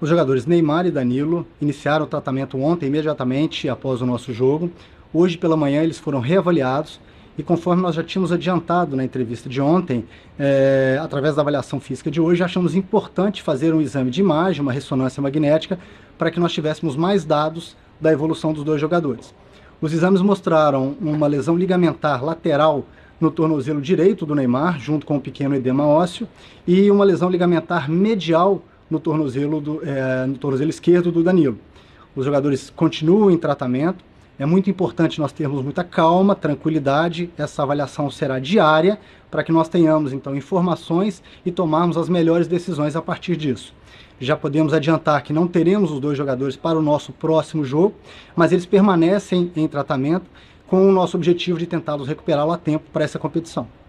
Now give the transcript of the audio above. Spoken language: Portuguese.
Os jogadores Neymar e Danilo iniciaram o tratamento ontem, imediatamente após o nosso jogo. Hoje pela manhã eles foram reavaliados e conforme nós já tínhamos adiantado na entrevista de ontem, é, através da avaliação física de hoje, achamos importante fazer um exame de imagem, uma ressonância magnética, para que nós tivéssemos mais dados da evolução dos dois jogadores. Os exames mostraram uma lesão ligamentar lateral no tornozelo direito do Neymar, junto com um pequeno edema ósseo, e uma lesão ligamentar medial no tornozelo, do, é, no tornozelo esquerdo do Danilo. Os jogadores continuam em tratamento. É muito importante nós termos muita calma, tranquilidade. Essa avaliação será diária para que nós tenhamos então informações e tomarmos as melhores decisões a partir disso. Já podemos adiantar que não teremos os dois jogadores para o nosso próximo jogo, mas eles permanecem em tratamento com o nosso objetivo de tentá-los recuperar a tempo para essa competição.